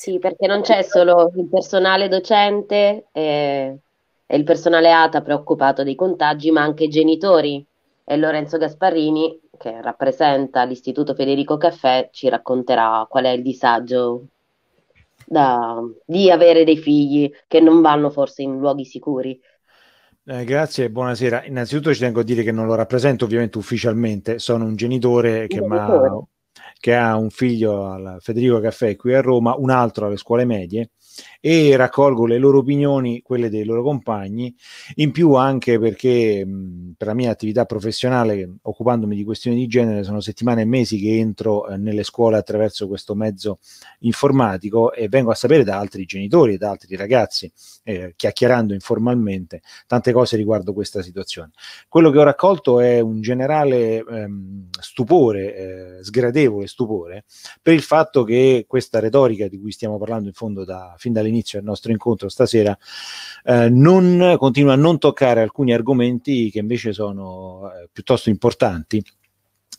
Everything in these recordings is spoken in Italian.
Sì, perché non c'è solo il personale docente e, eh, e il personale ATA preoccupato dei contagi, ma anche i genitori. E Lorenzo Gasparrini, che rappresenta l'Istituto Federico Caffè, ci racconterà qual è il disagio da, di avere dei figli che non vanno forse in luoghi sicuri. Eh, grazie, buonasera. Innanzitutto ci tengo a dire che non lo rappresento ovviamente ufficialmente, sono un genitore che mi ha che ha un figlio Federico Caffè qui a Roma, un altro alle scuole medie, e raccolgo le loro opinioni, quelle dei loro compagni, in più anche perché per la mia attività professionale, occupandomi di questioni di genere, sono settimane e mesi che entro eh, nelle scuole attraverso questo mezzo informatico e vengo a sapere da altri genitori e da altri ragazzi, eh, chiacchierando informalmente, tante cose riguardo questa situazione. Quello che ho raccolto è un generale ehm, stupore, eh, sgradevole stupore, per il fatto che questa retorica di cui stiamo parlando in fondo da fino fin dall'inizio del nostro incontro stasera, eh, non, continua a non toccare alcuni argomenti che invece sono eh, piuttosto importanti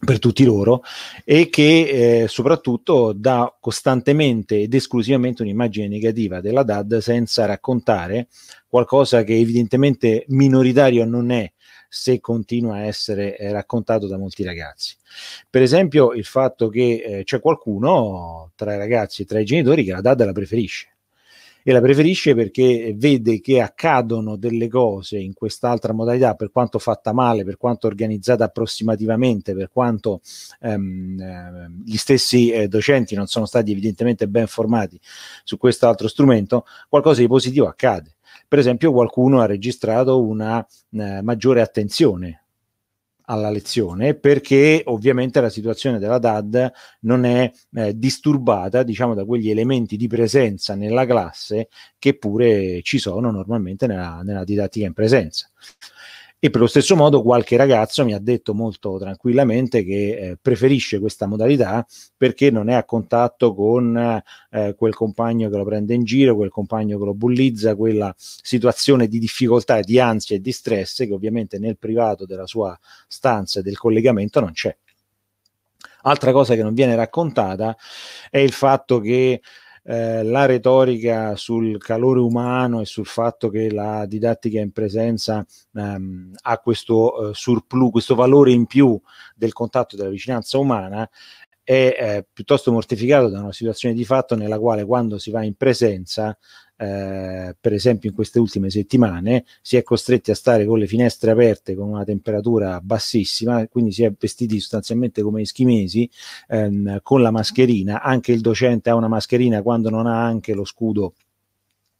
per tutti loro e che eh, soprattutto dà costantemente ed esclusivamente un'immagine negativa della DAD senza raccontare qualcosa che evidentemente minoritario non è se continua a essere eh, raccontato da molti ragazzi. Per esempio il fatto che eh, c'è qualcuno tra i ragazzi, tra i genitori, che la DAD la preferisce e la preferisce perché vede che accadono delle cose in quest'altra modalità, per quanto fatta male, per quanto organizzata approssimativamente, per quanto ehm, ehm gli stessi eh, docenti non sono stati evidentemente ben formati su questo altro strumento, qualcosa di positivo accade. Per esempio qualcuno ha registrato una eh, maggiore attenzione alla lezione perché ovviamente la situazione della DAD non è eh, disturbata diciamo da quegli elementi di presenza nella classe che pure ci sono normalmente nella, nella didattica in presenza. E per lo stesso modo qualche ragazzo mi ha detto molto tranquillamente che eh, preferisce questa modalità perché non è a contatto con eh, quel compagno che lo prende in giro, quel compagno che lo bullizza, quella situazione di difficoltà, di ansia e di stress che ovviamente nel privato della sua stanza e del collegamento non c'è. Altra cosa che non viene raccontata è il fatto che eh, la retorica sul calore umano e sul fatto che la didattica in presenza ehm, ha questo eh, surplus, questo valore in più del contatto della vicinanza umana, è eh, piuttosto mortificato da una situazione di fatto nella quale quando si va in presenza, eh, per esempio in queste ultime settimane, si è costretti a stare con le finestre aperte con una temperatura bassissima, quindi si è vestiti sostanzialmente come eschimesi ehm, con la mascherina, anche il docente ha una mascherina quando non ha anche lo scudo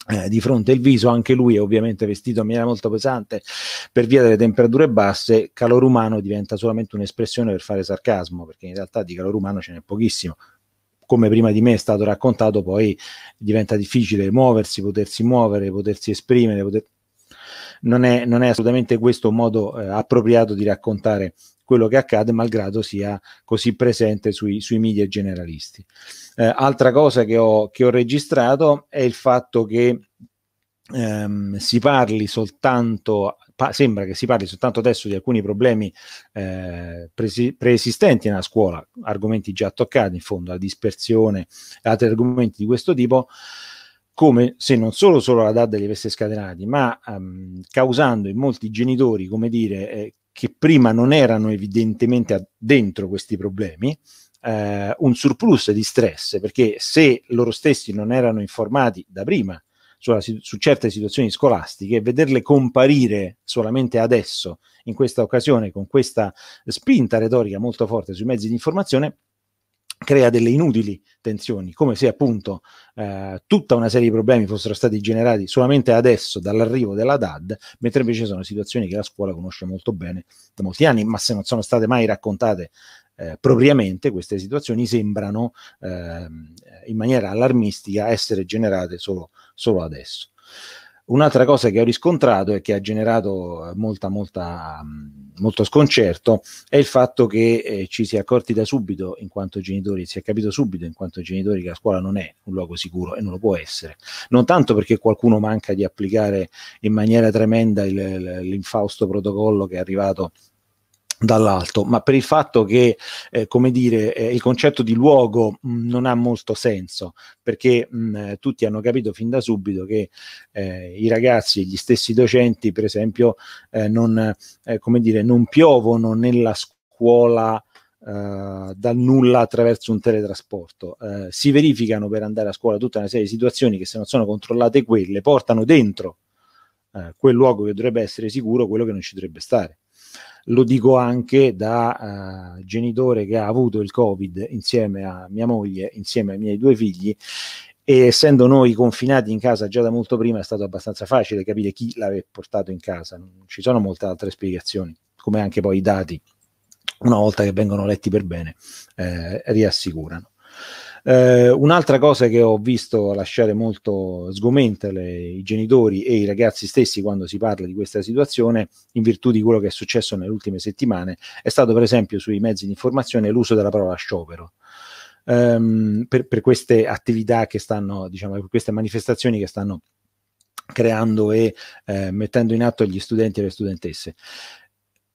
eh, di fronte il viso, anche lui è ovviamente vestito in maniera molto pesante per via delle temperature basse, calore umano diventa solamente un'espressione per fare sarcasmo, perché in realtà di calore umano ce n'è pochissimo. Come prima di me è stato raccontato, poi diventa difficile muoversi, potersi muovere, potersi esprimere. Poter... Non, è, non, è, assolutamente questo un modo eh, appropriato di raccontare quello che accade malgrado sia così presente sui, sui media generalisti. Eh, altra cosa che ho, che ho registrato è il fatto che ehm, si parli soltanto sembra che si parli soltanto adesso di alcuni problemi eh, presi- preesistenti nella scuola, argomenti già toccati in fondo, la dispersione e altri argomenti di questo tipo, come se non solo, solo la DAD li avesse scatenati, ma um, causando in molti genitori, come dire, eh, che prima non erano evidentemente dentro questi problemi, eh, un surplus di stress, perché se loro stessi non erano informati da prima sulla, su certe situazioni scolastiche, vederle comparire solamente adesso, in questa occasione, con questa spinta retorica molto forte sui mezzi di informazione, crea delle inutili tensioni, come se appunto eh, tutta una serie di problemi fossero stati generati solamente adesso dall'arrivo della DAD, mentre invece sono situazioni che la scuola conosce molto bene da molti anni, ma se non sono state mai raccontate eh, propriamente queste situazioni sembrano eh, in maniera allarmistica essere generate solo, solo adesso. Un'altra cosa che ho riscontrato e che ha generato eh, molta, molta, mm, molto sconcerto è il fatto che eh, ci si è accorti da subito in quanto genitori, si è capito subito in quanto genitori che la scuola non è un luogo sicuro e non lo può essere. Non tanto perché qualcuno manca di applicare in maniera tremenda il, l'infausto protocollo che è arrivato dall'alto, ma per il fatto che, eh, come dire, eh, il concetto di luogo mh, mm, non ha molto senso, perché mh, mm, tutti hanno capito fin da subito che eh, i ragazzi, e gli stessi docenti, per esempio, eh, non, eh, come dire, non piovono nella scuola Uh, dal nulla attraverso un teletrasporto. Uh, si verificano per andare a scuola tutta una serie di situazioni che se non sono controllate quelle portano dentro uh, quel luogo che dovrebbe essere sicuro, quello che non ci dovrebbe stare. Lo dico anche da uh, genitore che ha avuto il Covid insieme a mia moglie, insieme ai miei due figli. E essendo noi confinati in casa già da molto prima, è stato abbastanza facile capire chi l'aveva portato in casa. Non ci sono molte altre spiegazioni, come anche poi i dati, una volta che vengono letti per bene, eh, riassicurano. Eh, un'altra cosa che ho visto lasciare molto sgomente le, i genitori e i ragazzi stessi quando si parla di questa situazione, in virtù di quello che è successo nelle ultime settimane, è stato per esempio sui mezzi di informazione l'uso della parola sciopero. Ehm, per, per, queste attività che stanno, diciamo, per queste manifestazioni che stanno creando e eh, mettendo in atto gli studenti e le studentesse.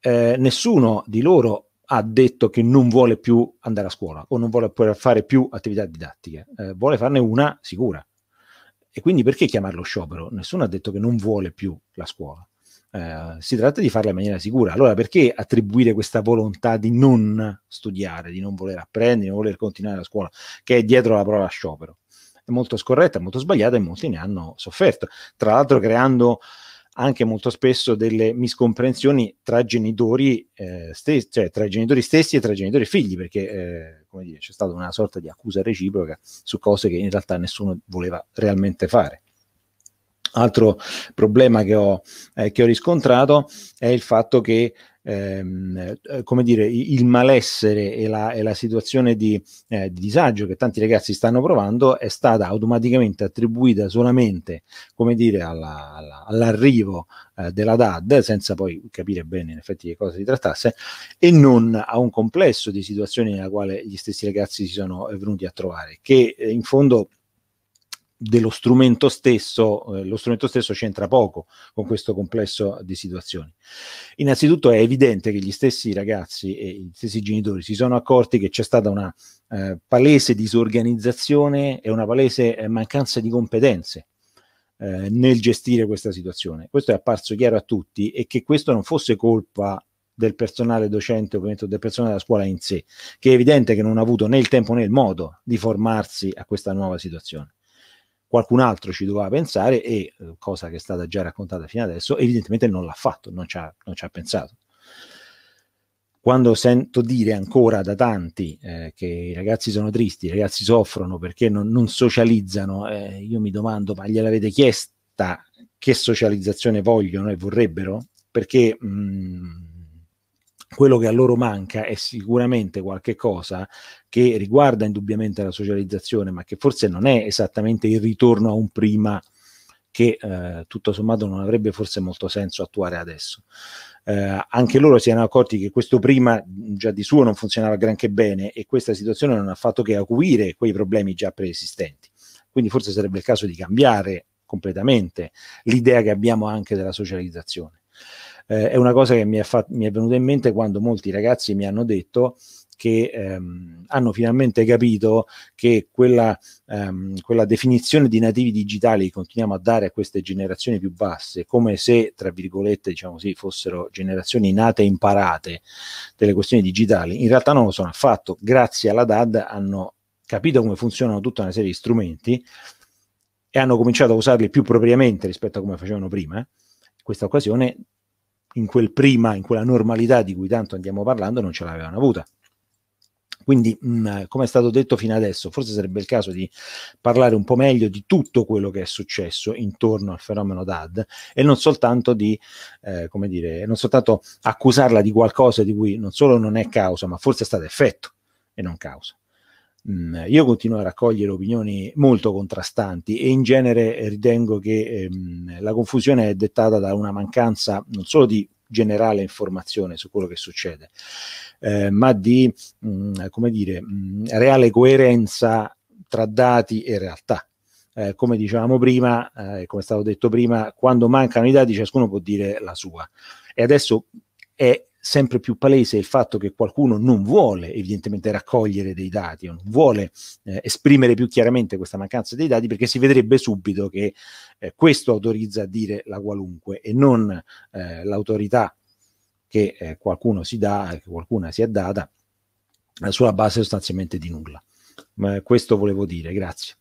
Eh, nessuno di loro ha detto che non vuole più andare a scuola o non vuole fare più attività didattiche, eh, vuole farne una sicura. E quindi perché chiamarlo sciopero? Nessuno ha detto che non vuole più la scuola. Eh, si tratta di farla in maniera sicura. Allora perché attribuire questa volontà di non studiare, di non voler apprendere, di non voler continuare la scuola, che è dietro la parola sciopero? È molto scorretta, molto sbagliata e molti ne hanno sofferto. Tra l'altro creando anche molto spesso delle miscomprensioni tra genitori, eh, stessi, cioè tra genitori stessi e tra genitori e figli, perché eh, come dire, c'è stata una sorta di accusa reciproca su cose che in realtà nessuno voleva realmente fare. Altro problema che ho, eh, che ho riscontrato è il fatto che ehm, eh, come dire, il malessere e la, e la situazione di, eh, di, disagio che tanti ragazzi stanno provando è stata automaticamente attribuita solamente come dire, alla, alla, all'arrivo eh, della DAD, senza poi capire bene in effetti che cosa si trattasse, e non a un complesso di situazioni nella quale gli stessi ragazzi si sono venuti a trovare, che eh, in fondo dello strumento stesso, eh, lo strumento stesso c'entra poco con mm. questo complesso di situazioni. Innanzitutto è evidente che gli stessi ragazzi e gli stessi genitori si sono accorti che c'è stata una eh, palese disorganizzazione e una palese eh, mancanza di competenze eh, nel gestire questa situazione. Questo è apparso chiaro a tutti e che questo non fosse colpa del personale docente, ovviamente del personale della scuola in sé, che è evidente che non ha avuto né il tempo né il modo di formarsi a questa nuova situazione qualcun altro ci doveva pensare e, eh, cosa che è stata già raccontata fino adesso, evidentemente non l'ha fatto, non ci ha, non ci ha pensato. Quando sento dire ancora da tanti eh, che i ragazzi sono tristi, i ragazzi soffrono perché non, non socializzano, eh, io mi domando, ma gliel'avete chiesta che socializzazione vogliono e vorrebbero? Perché mh, mm, quello che a loro manca è sicuramente qualche cosa che riguarda indubbiamente la socializzazione, ma che forse non è esattamente il ritorno a un prima che eh, tutto sommato non avrebbe forse molto senso attuare adesso. Eh, anche loro si erano accorti che questo prima già di suo non funzionava granché bene e questa situazione non ha fatto che acuire quei problemi già preesistenti. Quindi forse sarebbe il caso di cambiare completamente l'idea che abbiamo anche della socializzazione eh, è una cosa che mi è, fat- mi è, venuta in mente quando molti ragazzi mi hanno detto che ehm, hanno finalmente capito che quella, ehm, quella definizione di nativi digitali che continuiamo a dare a queste generazioni più basse, come se, tra virgolette, diciamo così, fossero generazioni nate e imparate delle questioni digitali, in realtà non lo sono affatto. Grazie alla DAD hanno capito come funzionano tutta una serie di strumenti e hanno cominciato a usarli più propriamente rispetto a come facevano prima. In questa occasione in quel prima, in quella normalità di cui tanto andiamo parlando, non ce l'avevano avuta. Quindi, mh, mm, come è stato detto fino adesso, forse sarebbe il caso di parlare un po' meglio di tutto quello che è successo intorno al fenomeno DAD e non soltanto di, eh, come dire, non soltanto accusarla di qualcosa di cui non solo non è causa, ma forse è stato effetto e non causa. Mm, io continuo a raccogliere opinioni molto contrastanti e in genere ritengo che ehm, la confusione è dettata da una mancanza non solo di generale informazione su quello che succede, eh, ma di, mh, mm, come dire, mh, mm, reale coerenza tra dati e realtà. Eh, come dicevamo prima, eh, come è stato detto prima, quando mancano i dati ciascuno può dire la sua. E adesso è sempre più palese il fatto che qualcuno non vuole evidentemente raccogliere dei dati o non vuole eh, esprimere più chiaramente questa mancanza dei dati perché si vedrebbe subito che eh, questo autorizza a dire la qualunque e non eh, l'autorità che eh, qualcuno si dà, eh, che qualcuna si è data eh, sulla base sostanzialmente di nulla. Ma questo volevo dire, grazie.